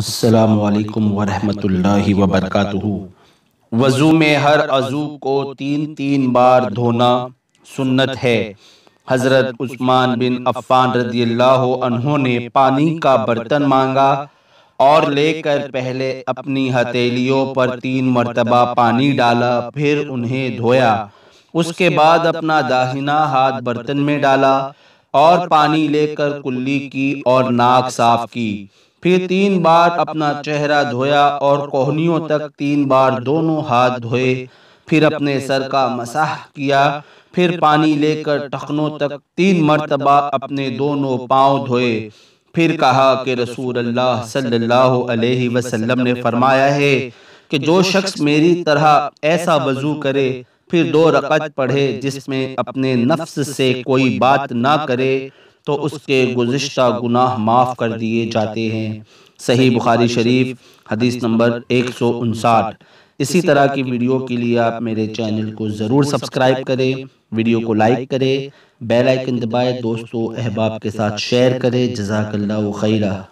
असलकम वरहमतुल्लि वबरकत वज़ू में हर अज़ू को तीन तीन बार धोना सुन्नत है हज़रत उस्मान बिन अफ़ान रदी ने पानी का बर्तन मांगा और लेकर पहले अपनी हथेलियों पर तीन मरतबा पानी डाला फिर उन्हें धोया उसके बाद अपना दाहिना हाथ बर्तन में डाला और पानी लेकर कुल्ली की और नाक साफ की फिर तीन बार अपना चेहरा धोया और कोहनियों तक तीन बार दोनों हाथ धोए फिर अपने सर का मसाह किया फिर पानी लेकर टखनों तक तीन मरतबा अपने दोनों पांव धोए फिर कहा कि रसूल अल्लाह सल्लल्लाहु अलैहि वसल्लम ने फरमाया है कि जो शख्स मेरी तरह ऐसा वजू करे फिर दो रकत पढ़े जिसमें अपने नफ्स से कोई बात ना करे तो, तो उसके गुज्त गुनाह माफ़ कर दिए जाते हैं सही बुखारी शरीफ हदीस नंबर एक सौ उनसाठ इसी तरह की वीडियो के लिए आप मेरे चैनल को ज़रूर सब्सक्राइब करें वीडियो को लाइक करें बेल आइकन दबाएं दोस्तों अहबाब के साथ शेयर करें जजाकल्ला खैरा